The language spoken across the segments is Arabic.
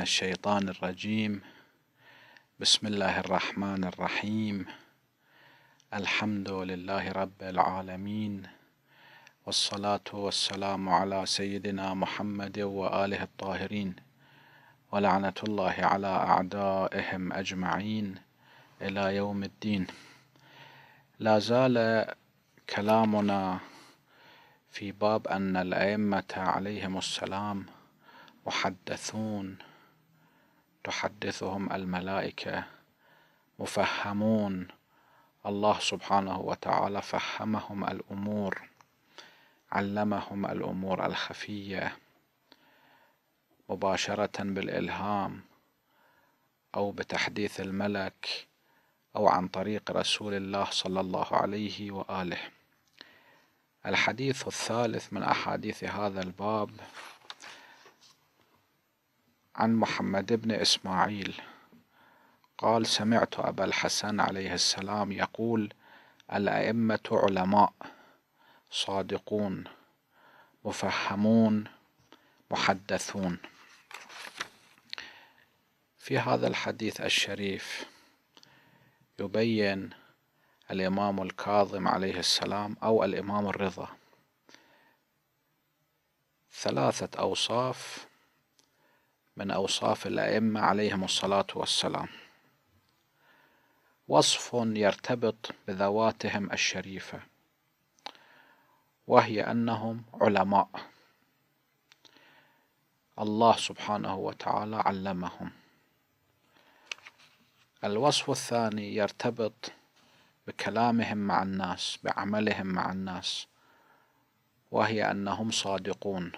الشيطان الرجيم بسم الله الرحمن الرحيم الحمد لله رب العالمين والصلاة والسلام على سيدنا محمد وآله الطاهرين ولعنة الله على أعدائهم أجمعين إلى يوم الدين لا زال كلامنا في باب أن الأئمة عليهم السلام محدثون تحدثهم الملائكة مفهمون الله سبحانه وتعالى فهمهم الأمور علمهم الأمور الخفية مباشرة بالإلهام أو بتحديث الملك أو عن طريق رسول الله صلى الله عليه وآله الحديث الثالث من أحاديث هذا الباب عن محمد بن إسماعيل قال سمعت أبا الحسن عليه السلام يقول الأئمة علماء صادقون مفهمون محدثون في هذا الحديث الشريف يبين الإمام الكاظم عليه السلام أو الإمام الرضا ثلاثة أوصاف من أوصاف الأئمة عليهم الصلاة والسلام وصف يرتبط بذواتهم الشريفة وهي أنهم علماء الله سبحانه وتعالى علمهم الوصف الثاني يرتبط بكلامهم مع الناس بعملهم مع الناس وهي أنهم صادقون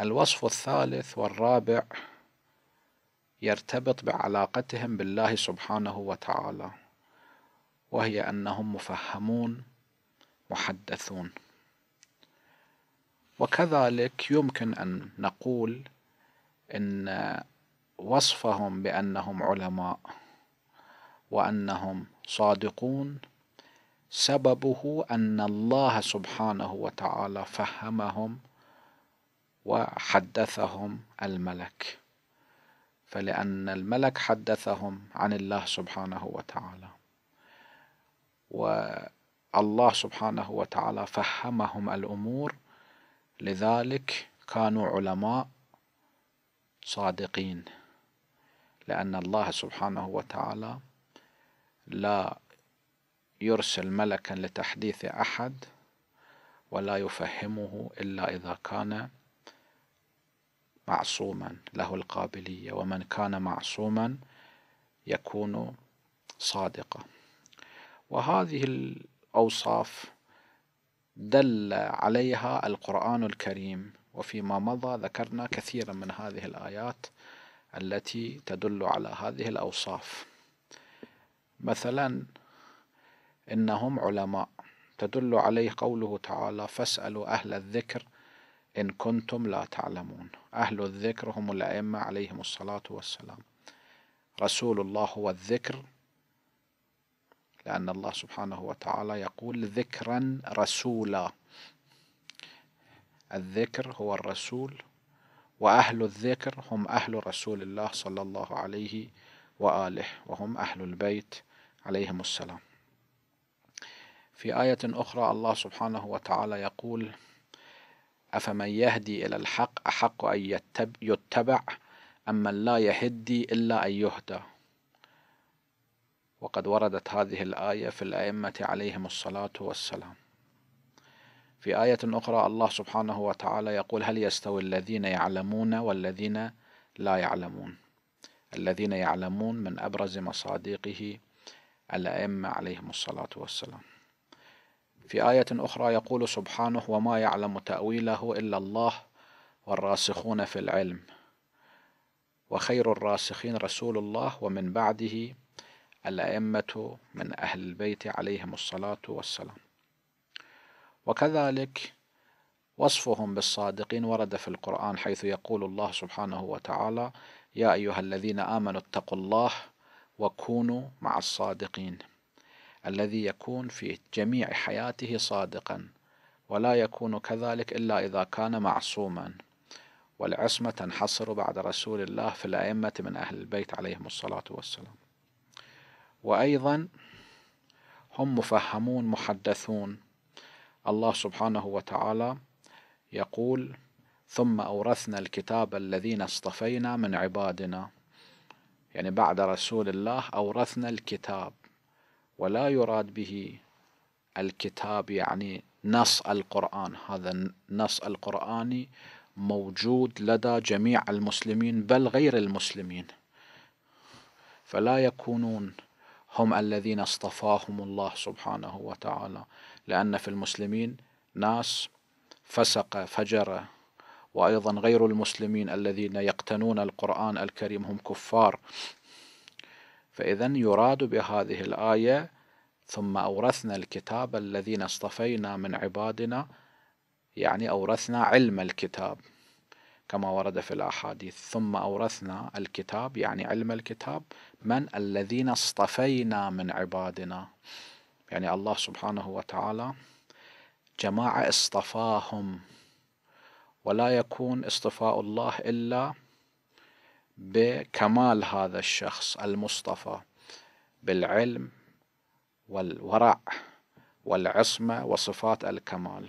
الوصف الثالث والرابع يرتبط بعلاقتهم بالله سبحانه وتعالى وهي أنهم مفهمون محدثون وكذلك يمكن أن نقول إن وصفهم بأنهم علماء وأنهم صادقون سببه أن الله سبحانه وتعالى فهمهم وحدثهم الملك فلأن الملك حدثهم عن الله سبحانه وتعالى والله سبحانه وتعالى فهمهم الأمور لذلك كانوا علماء صادقين لأن الله سبحانه وتعالى لا يرسل ملكا لتحديث أحد ولا يفهمه إلا إذا كان معصوما له القابلية ومن كان معصوما يكون صادقا وهذه الأوصاف دل عليها القرآن الكريم وفيما مضى ذكرنا كثيرا من هذه الآيات التي تدل على هذه الأوصاف مثلا إنهم علماء تدل عليه قوله تعالى فاسألوا أهل الذكر إن كنتم لا تعلمون أهل الذكر هم الأئمة عليهم الصلاة والسلام رسول الله هو الذكر لأن الله سبحانه وتعالى يقول ذكرا رسولا الذكر هو الرسول وأهل الذكر هم أهل رسول الله صلى الله عليه وآله وهم أهل البيت عليهم السلام في آية أخرى الله سبحانه وتعالى يقول أفمن يهدي إلى الحق أحق أن يتبع أما لا يهدي إلا أن يهدى وقد وردت هذه الآية في الأئمة عليهم الصلاة والسلام في آية أخرى الله سبحانه وتعالى يقول هل يستوي الذين يعلمون والذين لا يعلمون الذين يعلمون من أبرز مصادقه الأئمة عليهم الصلاة والسلام في آية أخرى يقول سبحانه وما يعلم تأويله إلا الله والراسخون في العلم وخير الراسخين رسول الله ومن بعده الأئمة من أهل البيت عليهم الصلاة والسلام وكذلك وصفهم بالصادقين ورد في القرآن حيث يقول الله سبحانه وتعالى يا أيها الذين آمنوا اتقوا الله وكونوا مع الصادقين الذي يكون في جميع حياته صادقا ولا يكون كذلك إلا إذا كان معصوما والعصمة تنحصر بعد رسول الله في الأئمة من أهل البيت عليهم الصلاة والسلام وأيضا هم مفهمون محدثون الله سبحانه وتعالى يقول ثم أورثنا الكتاب الذين اصطفينا من عبادنا يعني بعد رسول الله أورثنا الكتاب ولا يراد به الكتاب يعني نص القرآن هذا النص القرآني موجود لدى جميع المسلمين بل غير المسلمين فلا يكونون هم الذين اصطفاهم الله سبحانه وتعالى لأن في المسلمين ناس فسق فجر وأيضا غير المسلمين الذين يقتنون القرآن الكريم هم كفار فإذا يراد بهذه الآية ثم أورثنا الكتاب الذين اصطفينا من عبادنا يعني أورثنا علم الكتاب كما ورد في الأحاديث ثم أورثنا الكتاب يعني علم الكتاب من الذين اصطفينا من عبادنا يعني الله سبحانه وتعالى جماعة اصطفاهم ولا يكون اصطفاء الله إلا بكمال هذا الشخص المصطفى بالعلم والورع والعصمة وصفات الكمال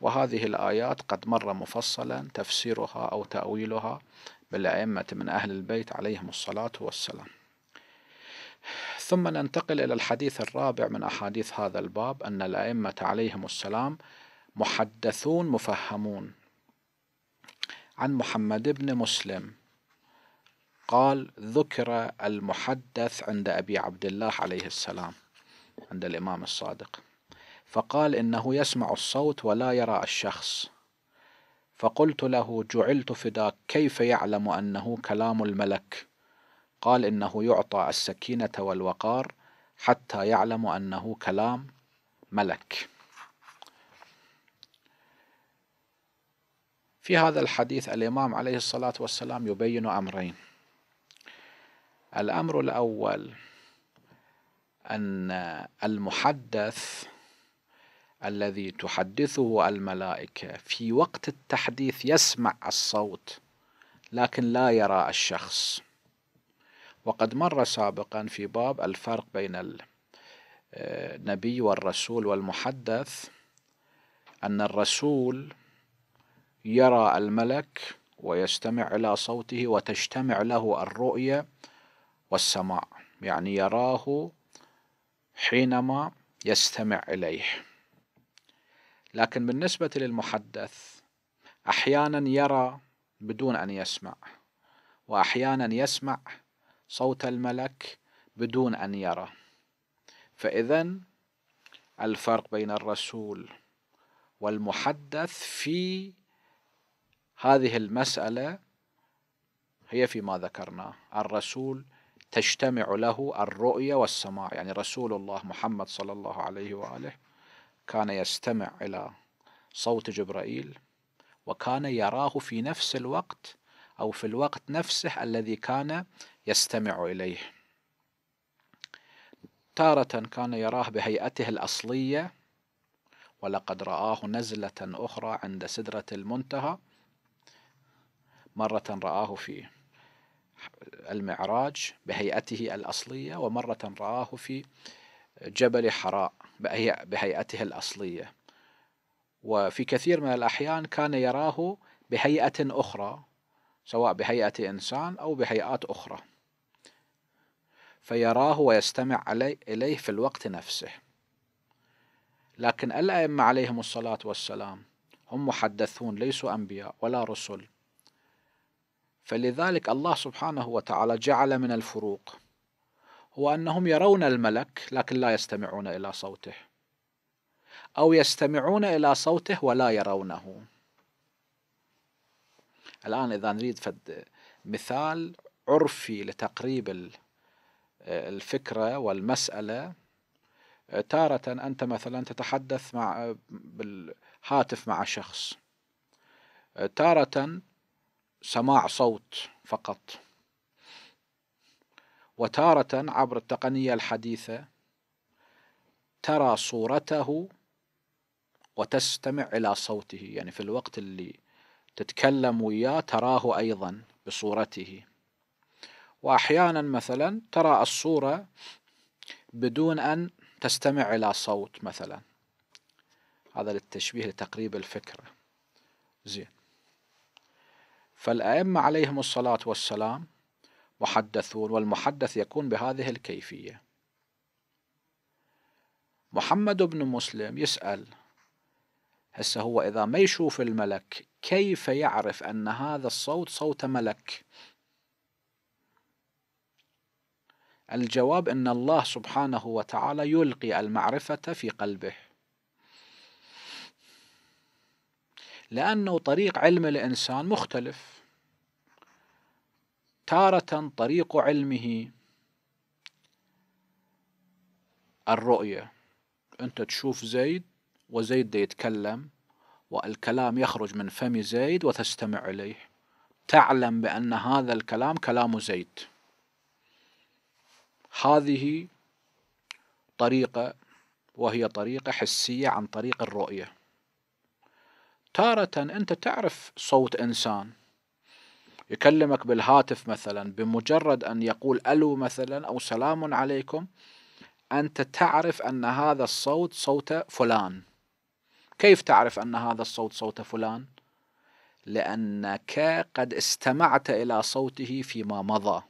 وهذه الآيات قد مر مفصلا تفسيرها أو تأويلها بالأئمة من أهل البيت عليهم الصلاة والسلام ثم ننتقل إلى الحديث الرابع من أحاديث هذا الباب أن الأئمة عليهم السلام محدثون مفهمون عن محمد بن مسلم قال ذكر المحدث عند أبي عبد الله عليه السلام عند الإمام الصادق فقال إنه يسمع الصوت ولا يرى الشخص فقلت له جعلت فداك كيف يعلم أنه كلام الملك قال إنه يعطى السكينة والوقار حتى يعلم أنه كلام ملك في هذا الحديث الإمام عليه الصلاة والسلام يبين أمرين الأمر الأول أن المحدث الذي تحدثه الملائكة في وقت التحديث يسمع الصوت لكن لا يرى الشخص وقد مر سابقا في باب الفرق بين النبي آه، والرسول والمحدث أن الرسول يرى الملك ويستمع إلى صوته وتجتمع له الرؤية والسماع يعني يراه حينما يستمع إليه لكن بالنسبة للمحدث أحيانا يرى بدون أن يسمع وأحيانا يسمع صوت الملك بدون أن يرى فإذا الفرق بين الرسول والمحدث في هذه المسألة هي فيما ذكرناه الرسول تجتمع له الرؤية والسماع يعني رسول الله محمد صلى الله عليه وآله كان يستمع إلى صوت جبرائيل وكان يراه في نفس الوقت أو في الوقت نفسه الذي كان يستمع إليه تارة كان يراه بهيئته الأصلية ولقد رآه نزلة أخرى عند سدرة المنتهى مرة رآه في المعراج بهيئته الأصلية ومرة رآه في جبل حراء بهيئته الأصلية وفي كثير من الأحيان كان يراه بهيئة أخرى سواء بهيئة إنسان أو بهيئات أخرى فيراه ويستمع إليه في الوقت نفسه لكن الأئمة عليهم الصلاة والسلام هم محدثون ليسوا أنبياء ولا رسل فلذلك الله سبحانه وتعالى جعل من الفروق هو أنهم يرون الملك لكن لا يستمعون إلى صوته أو يستمعون إلى صوته ولا يرونه الآن إذا نريد فد مثال عرفي لتقريب الفكرة والمسألة تارة أنت مثلا تتحدث مع بالهاتف مع شخص تارة سماع صوت فقط وتارة عبر التقنية الحديثة ترى صورته وتستمع إلى صوته يعني في الوقت اللي تتكلم وياه تراه أيضا بصورته وأحيانا مثلا ترى الصورة بدون أن تستمع إلى صوت مثلا هذا للتشبيه لتقريب الفكرة زين فالأئمة عليهم الصلاة والسلام محدثون والمحدث يكون بهذه الكيفية محمد بن مسلم يسأل هسه هو إذا ما يشوف الملك كيف يعرف أن هذا الصوت صوت ملك الجواب أن الله سبحانه وتعالى يلقي المعرفة في قلبه لأنه طريق علم الإنسان مختلف تارة طريق علمه الرؤية أنت تشوف زيد وزيد يتكلم والكلام يخرج من فم زيد وتستمع إليه تعلم بأن هذا الكلام كلام زيد هذه طريقة وهي طريقة حسية عن طريق الرؤية تارة أنت تعرف صوت إنسان يكلمك بالهاتف مثلا بمجرد أن يقول ألو مثلا أو سلام عليكم أنت تعرف أن هذا الصوت صوت فلان كيف تعرف أن هذا الصوت صوت فلان؟ لأنك قد استمعت إلى صوته فيما مضى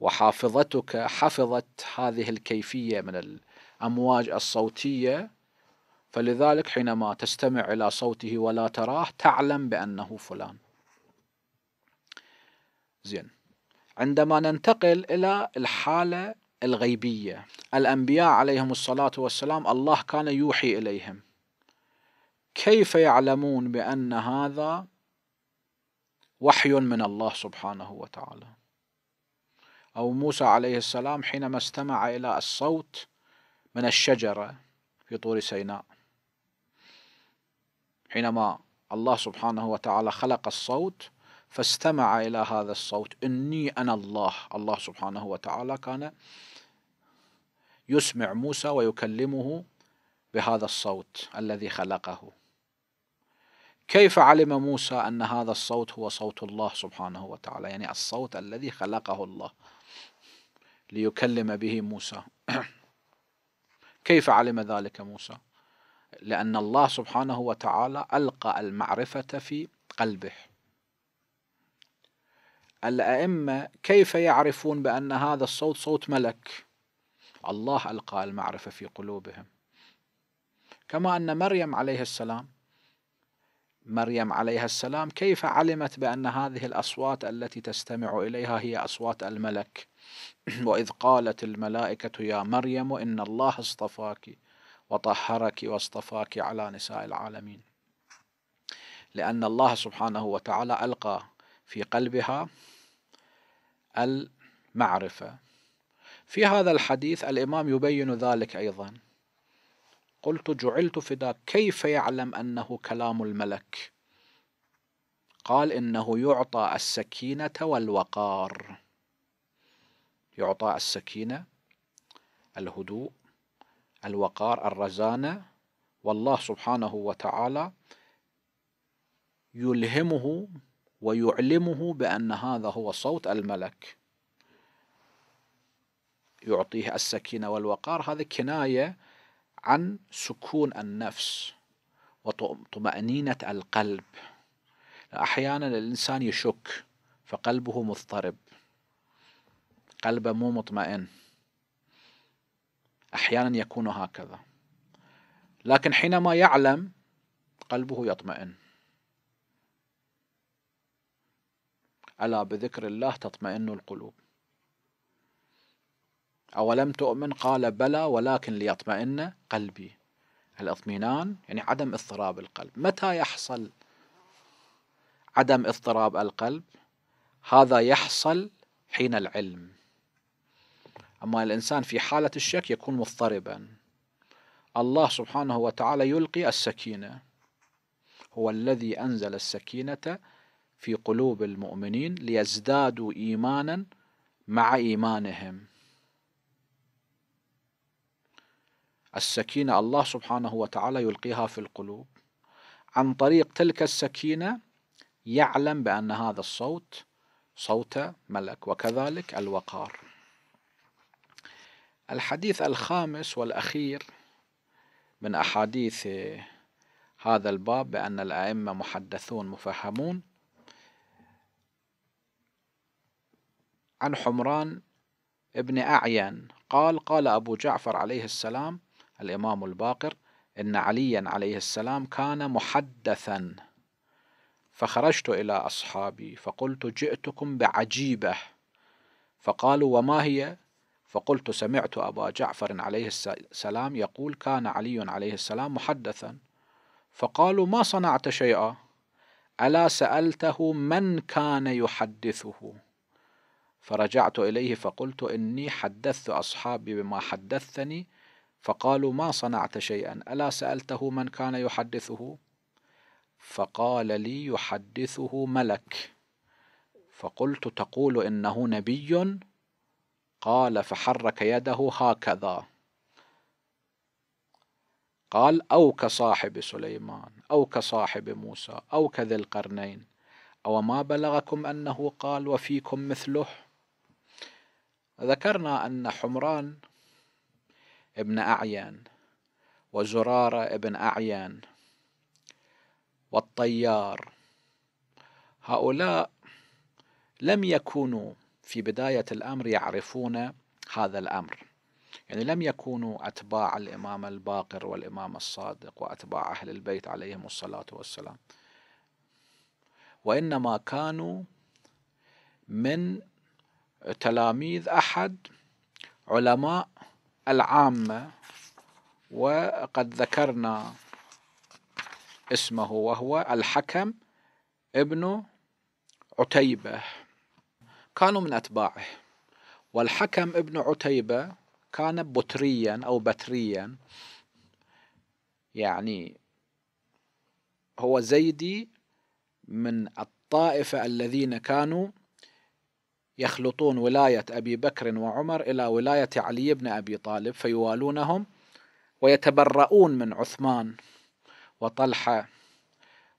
وحافظتك حفظت هذه الكيفية من الأمواج الصوتية فلذلك حينما تستمع إلى صوته ولا تراه تعلم بأنه فلان زين عندما ننتقل إلى الحالة الغيبية الأنبياء عليهم الصلاة والسلام الله كان يوحي إليهم كيف يعلمون بأن هذا وحي من الله سبحانه وتعالى أو موسى عليه السلام حينما استمع إلى الصوت من الشجرة في طور سيناء حينما الله سبحانه وتعالى خلق الصوت فاستمع إلى هذا الصوت إني أنا الله الله سبحانه وتعالى كان يسمع موسى ويكلمه بهذا الصوت الذي خلقه كيف علم موسى أن هذا الصوت هو صوت الله سبحانه وتعالى يعني الصوت الذي خلقه الله ليكلم به موسى كيف علم ذلك موسى لأن الله سبحانه وتعالى ألقى المعرفة في قلبه الأئمة كيف يعرفون بأن هذا الصوت صوت ملك الله ألقى المعرفة في قلوبهم كما أن مريم عليه السلام مريم عليها السلام كيف علمت بأن هذه الأصوات التي تستمع إليها هي أصوات الملك وإذ قالت الملائكة يا مريم إن الله اصطفاك وطهرك واصطفاك على نساء العالمين لأن الله سبحانه وتعالى ألقى في قلبها المعرفة في هذا الحديث الإمام يبين ذلك أيضا قلت جعلت فداك كيف يعلم أنه كلام الملك قال إنه يعطى السكينة والوقار يعطى السكينة الهدوء الوقار الرزانة والله سبحانه وتعالى يلهمه ويعلمه بأن هذا هو صوت الملك يعطيه السكينة والوقار هذا كناية عن سكون النفس وطمأنينة القلب أحيانا الإنسان يشك فقلبه مضطرب قلبه مو مطمئن احيانا يكون هكذا لكن حينما يعلم قلبه يطمئن الا بذكر الله تطمئن القلوب اولم تؤمن قال بلى ولكن ليطمئن قلبي الاطمئنان يعني عدم اضطراب القلب متى يحصل عدم اضطراب القلب هذا يحصل حين العلم أما الإنسان في حالة الشك يكون مضطربا الله سبحانه وتعالى يلقي السكينة هو الذي أنزل السكينة في قلوب المؤمنين ليزدادوا إيمانا مع إيمانهم السكينة الله سبحانه وتعالى يلقيها في القلوب عن طريق تلك السكينة يعلم بأن هذا الصوت صوت ملك وكذلك الوقار الحديث الخامس والأخير من أحاديث هذا الباب بأن الأئمة محدثون مفهمون عن حمران ابن أعين قال قال أبو جعفر عليه السلام الإمام الباقر إن عليا عليه السلام كان محدثا فخرجت إلى أصحابي فقلت جئتكم بعجيبة فقالوا وما هي فقلت سمعت أبا جعفر عليه السلام يقول كان علي عليه السلام محدثا فقالوا ما صنعت شيئا ألا سألته من كان يحدثه فرجعت إليه فقلت إني حدثت أصحابي بما حدثني فقالوا ما صنعت شيئا ألا سألته من كان يحدثه فقال لي يحدثه ملك فقلت تقول إنه نبي قال فحرك يده هكذا قال أو كصاحب سليمان أو كصاحب موسى أو كذي القرنين أو ما بلغكم أنه قال وفيكم مثله ذكرنا أن حمران ابن أعيان وزرارة ابن أعيان والطيار هؤلاء لم يكونوا في بداية الأمر يعرفون هذا الأمر يعني لم يكونوا أتباع الإمام الباقر والإمام الصادق وأتباع أهل البيت عليهم الصلاة والسلام وإنما كانوا من تلاميذ أحد علماء العامة وقد ذكرنا اسمه وهو الحكم ابن عتيبه كانوا من أتباعه والحكم ابن عتيبة كان بتريا أو بتريا يعني هو زيدي من الطائفة الذين كانوا يخلطون ولاية أبي بكر وعمر إلى ولاية علي بن أبي طالب فيوالونهم ويتبرؤون من عثمان وطلحة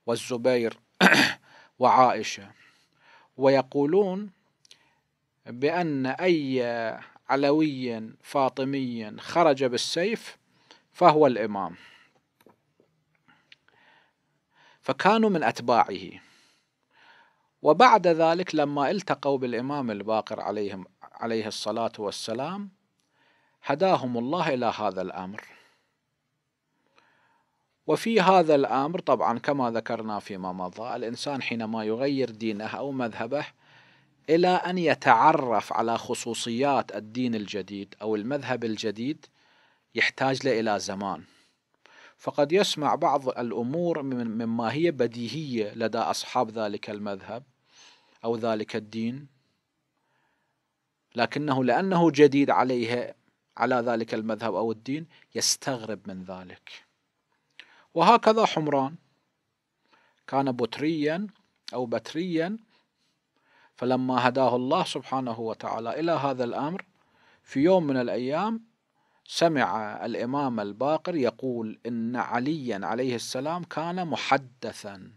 والزبير وعائشة ويقولون بأن أي علوي فاطمي خرج بالسيف فهو الإمام فكانوا من أتباعه وبعد ذلك لما التقوا بالإمام الباقر عليهم عليه الصلاة والسلام هداهم الله إلى هذا الأمر وفي هذا الأمر طبعا كما ذكرنا فيما مضى الإنسان حينما يغير دينه أو مذهبه إلى أن يتعرف على خصوصيات الدين الجديد أو المذهب الجديد يحتاج له إلى زمان فقد يسمع بعض الأمور مما هي بديهية لدى أصحاب ذلك المذهب أو ذلك الدين لكنه لأنه جديد عليها على ذلك المذهب أو الدين يستغرب من ذلك وهكذا حمران كان بتريا أو بتريا فلما هداه الله سبحانه وتعالى إلى هذا الأمر في يوم من الأيام سمع الإمام الباقر يقول إن عليا عليه السلام كان محدثا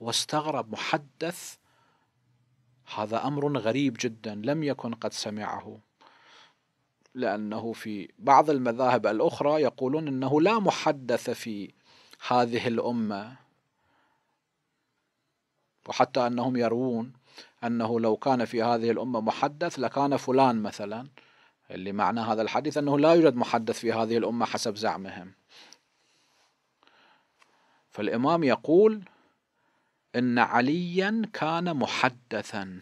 واستغرب محدث هذا أمر غريب جدا لم يكن قد سمعه لأنه في بعض المذاهب الأخرى يقولون أنه لا محدث في هذه الأمة وحتى أنهم يروون أنه لو كان في هذه الأمة محدث لكان فلان مثلا اللي معنى هذا الحديث أنه لا يوجد محدث في هذه الأمة حسب زعمهم فالإمام يقول إن عليا كان محدثا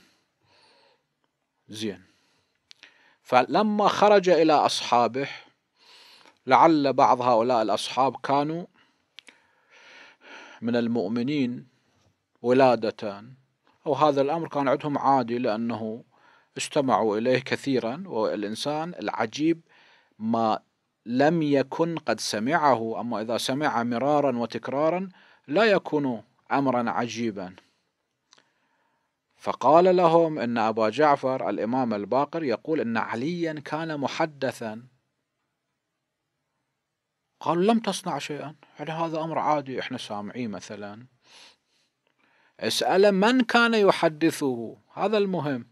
زين فلما خرج إلى أصحابه لعل بعض هؤلاء الأصحاب كانوا من المؤمنين ولادة وهذا الأمر كان عندهم عادي لأنه استمعوا إليه كثيرا والإنسان العجيب ما لم يكن قد سمعه أما إذا سمع مرارا وتكرارا لا يكون أمرا عجيبا فقال لهم إن أبا جعفر الإمام الباقر يقول إن عليا كان محدثا قالوا لم تصنع شيئا يعني هذا أمر عادي إحنا سامعين مثلا اسأل من كان يحدثه هذا المهم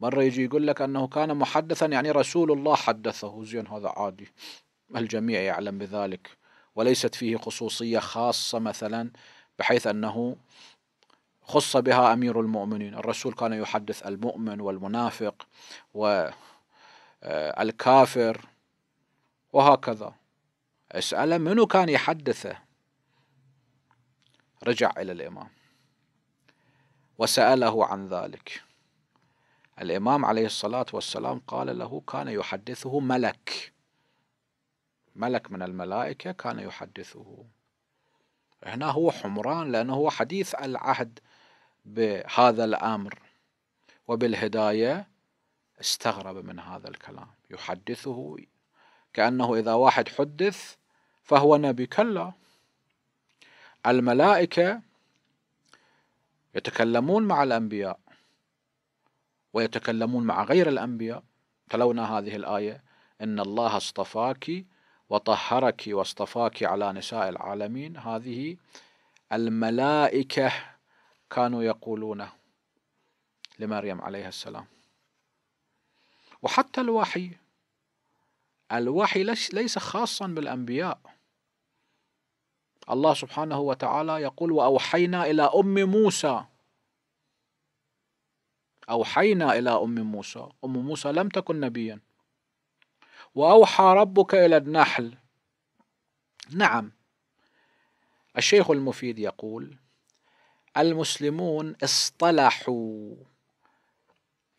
مرة يجي يقول لك أنه كان محدثا يعني رسول الله حدثه زين هذا عادي الجميع يعلم بذلك وليست فيه خصوصية خاصة مثلا بحيث أنه خص بها أمير المؤمنين الرسول كان يحدث المؤمن والمنافق والكافر آه، وهكذا اسأل منو كان يحدثه رجع إلى الإمام وسأله عن ذلك الإمام عليه الصلاة والسلام قال له كان يحدثه ملك ملك من الملائكة كان يحدثه هنا هو حمران لأنه هو حديث العهد بهذا الأمر وبالهداية استغرب من هذا الكلام يحدثه كأنه إذا واحد حدث فهو نبي كلا الملائكة يتكلمون مع الأنبياء ويتكلمون مع غير الأنبياء تلونا هذه الآية إن الله اصطفاك وطهرك واصطفاك على نساء العالمين هذه الملائكة كانوا يقولون لمريم عليه السلام وحتى الوحي الوحي ليس خاصا بالأنبياء الله سبحانه وتعالى يقول واوحينا الى ام موسى اوحينا الى ام موسى ام موسى لم تكن نبيا واوحى ربك الى النحل نعم الشيخ المفيد يقول المسلمون اصطلحوا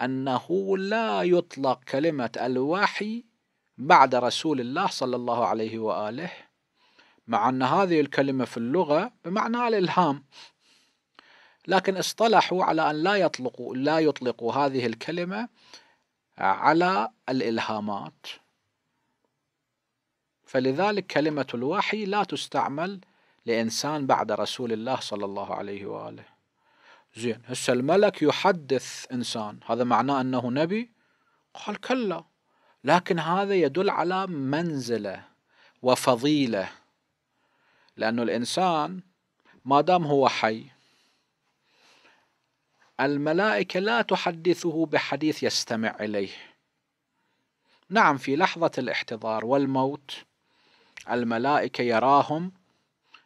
انه لا يطلق كلمه الوحي بعد رسول الله صلى الله عليه واله مع أن هذه الكلمة في اللغة بمعنى الإلهام لكن اصطلحوا على أن لا يطلقوا لا يطلقوا هذه الكلمة على الإلهامات فلذلك كلمة الوحي لا تستعمل لإنسان بعد رسول الله صلى الله عليه وآله زين هسه الملك يحدث إنسان هذا معناه أنه نبي قال كلا لكن هذا يدل على منزله وفضيله لأنه الإنسان ما دام هو حي الملائكة لا تحدثه بحديث يستمع إليه نعم في لحظة الاحتضار والموت الملائكة يراهم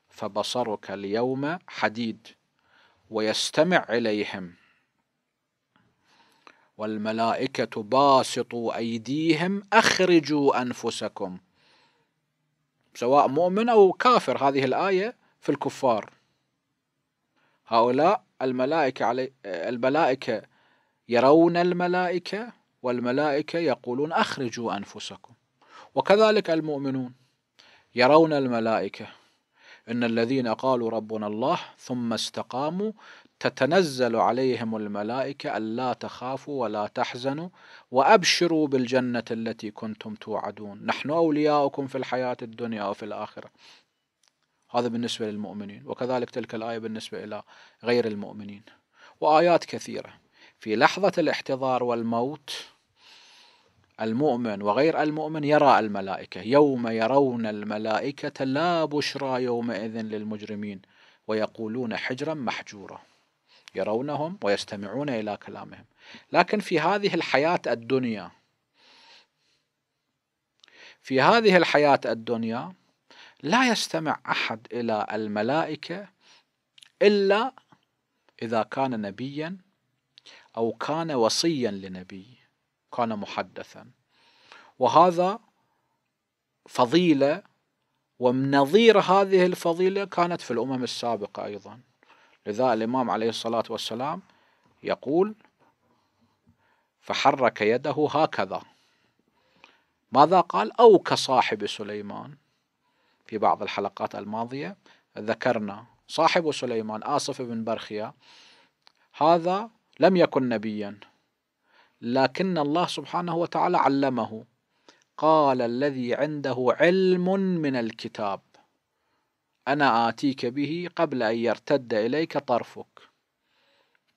فبصرك اليوم حديد ويستمع إليهم والملائكة باسطوا أيديهم أخرجوا أنفسكم سواء مؤمن أو كافر هذه الآية في الكفار هؤلاء الملائكة علي الملائكة يرون الملائكة والملائكة يقولون أخرجوا أنفسكم وكذلك المؤمنون يرون الملائكة إن الذين قالوا ربنا الله ثم استقاموا تتنزل عليهم الملائكة ألا تخافوا ولا تحزنوا وأبشروا بالجنة التي كنتم توعدون نحن أولياؤكم في الحياة الدنيا وفي الآخرة هذا بالنسبة للمؤمنين وكذلك تلك الآية بالنسبة إلى غير المؤمنين وآيات كثيرة في لحظة الاحتضار والموت المؤمن وغير المؤمن يرى الملائكة يوم يرون الملائكة لا بشرى يومئذ للمجرمين ويقولون حجرا محجورا يرونهم ويستمعون إلى كلامهم لكن في هذه الحياة الدنيا في هذه الحياة الدنيا لا يستمع أحد إلى الملائكة إلا إذا كان نبيا أو كان وصيا لنبي كان محدثا وهذا فضيلة ونظير هذه الفضيلة كانت في الأمم السابقة أيضا لذا الإمام عليه الصلاة والسلام يقول فحرك يده هكذا ماذا قال أو كصاحب سليمان في بعض الحلقات الماضية ذكرنا صاحب سليمان آصف بن برخيا هذا لم يكن نبيا لكن الله سبحانه وتعالى علمه قال الذي عنده علم من الكتاب أنا آتيك به قبل أن يرتد إليك طرفك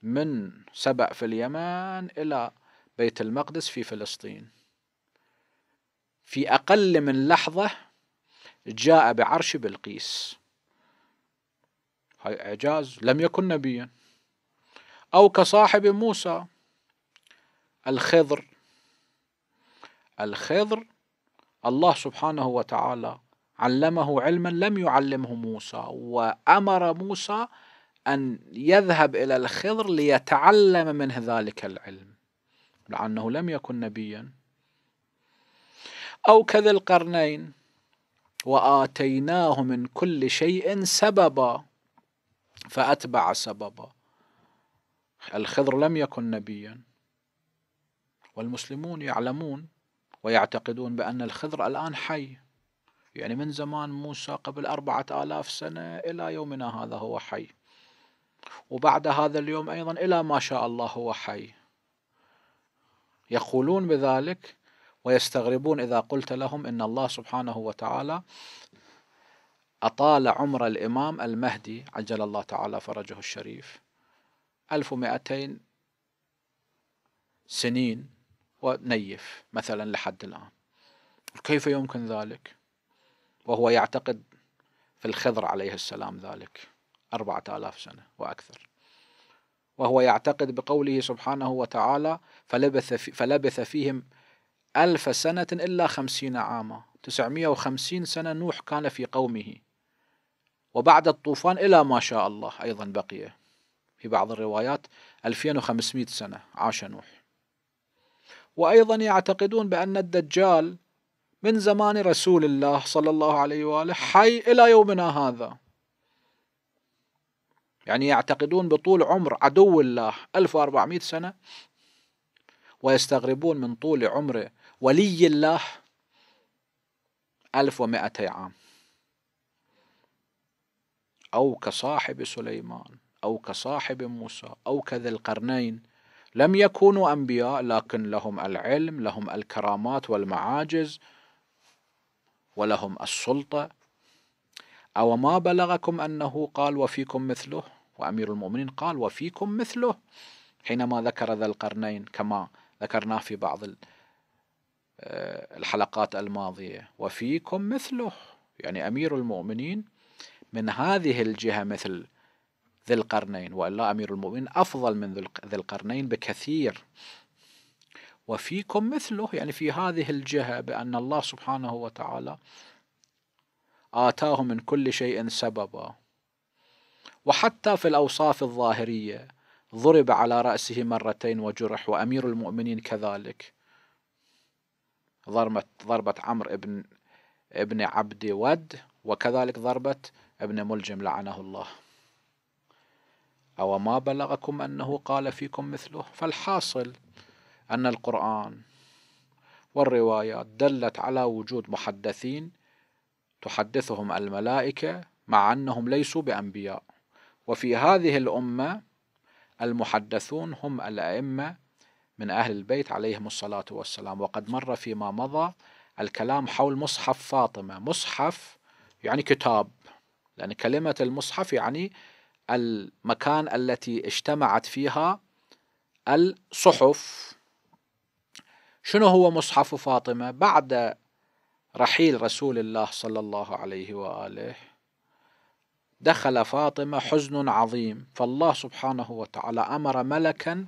من سبع في اليمن إلى بيت المقدس في فلسطين في أقل من لحظة جاء بعرش بلقيس هاي إعجاز لم يكن نبيا أو كصاحب موسى الخضر الخضر الله سبحانه وتعالى علمه علما لم يعلمه موسى وأمر موسى أن يذهب إلى الخضر ليتعلم منه ذلك العلم لأنه لم يكن نبيا أو كذا القرنين وآتيناه من كل شيء سببا فأتبع سببا الخضر لم يكن نبيا والمسلمون يعلمون ويعتقدون بأن الخضر الآن حي يعني من زمان موسى قبل أربعة آلاف سنة إلى يومنا هذا هو حي وبعد هذا اليوم أيضا إلى ما شاء الله هو حي يقولون بذلك ويستغربون إذا قلت لهم إن الله سبحانه وتعالى أطال عمر الإمام المهدي عجل الله تعالى فرجه الشريف 1200 سنين ونيف مثلا لحد الآن كيف يمكن ذلك؟ وهو يعتقد في الخضر عليه السلام ذلك أربعة آلاف سنة وأكثر وهو يعتقد بقوله سبحانه وتعالى فلبث, في فلبث فيهم ألف سنة إلا خمسين عاما تسعمية وخمسين سنة نوح كان في قومه وبعد الطوفان إلى ما شاء الله أيضا بقي في بعض الروايات 2500 سنة عاش نوح وأيضا يعتقدون بأن الدجال من زمان رسول الله صلى الله عليه واله حي الى يومنا هذا. يعني يعتقدون بطول عمر عدو الله 1400 سنه ويستغربون من طول عمر ولي الله 1200 عام. أو كصاحب سليمان أو كصاحب موسى أو كذي القرنين لم يكونوا أنبياء لكن لهم العلم لهم الكرامات والمعاجز ولهم السلطة أو ما بلغكم أنه قال وفيكم مثله وأمير المؤمنين قال وفيكم مثله حينما ذكر ذا القرنين كما ذكرناه في بعض آه، الحلقات الماضية وفيكم مثله يعني أمير المؤمنين من هذه الجهة مثل ذي القرنين وإلا أمير المؤمنين أفضل من ذي القرنين بكثير وفيكم مثله يعني في هذه الجهة بأن الله سبحانه وتعالى آتاه من كل شيء سببا وحتى في الأوصاف الظاهرية ضرب على رأسه مرتين وجرح وأمير المؤمنين كذلك ضربت ضربة عمرو ابن ابن عبد ود وكذلك ضربة ابن ملجم لعنه الله أو ما بلغكم أنه قال فيكم مثله فالحاصل أن القرآن والروايات دلت على وجود محدثين تحدثهم الملائكة مع أنهم ليسوا بأنبياء وفي هذه الأمة المحدثون هم الأئمة من أهل البيت عليهم الصلاة والسلام وقد مر فيما مضى الكلام حول مصحف فاطمة مصحف يعني كتاب لأن كلمة المصحف يعني المكان التي اجتمعت فيها الصحف شنو هو مصحف فاطمة بعد رحيل رسول الله صلى الله عليه وآله دخل فاطمة حزن عظيم فالله سبحانه وتعالى أمر ملكا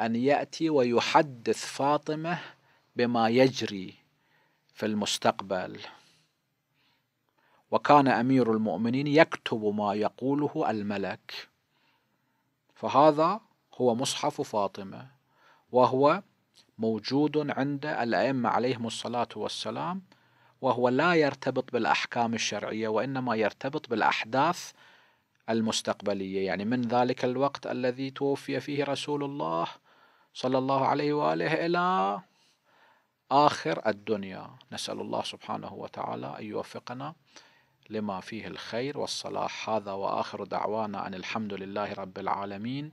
أن يأتي ويحدث فاطمة بما يجري في المستقبل وكان أمير المؤمنين يكتب ما يقوله الملك فهذا هو مصحف فاطمة وهو موجود عند الأئمة عليهم الصلاة والسلام وهو لا يرتبط بالأحكام الشرعية وإنما يرتبط بالأحداث المستقبلية يعني من ذلك الوقت الذي توفي فيه رسول الله صلى الله عليه وآله إلى آخر الدنيا نسأل الله سبحانه وتعالى أن يوفقنا لما فيه الخير والصلاح هذا وآخر دعوانا أن الحمد لله رب العالمين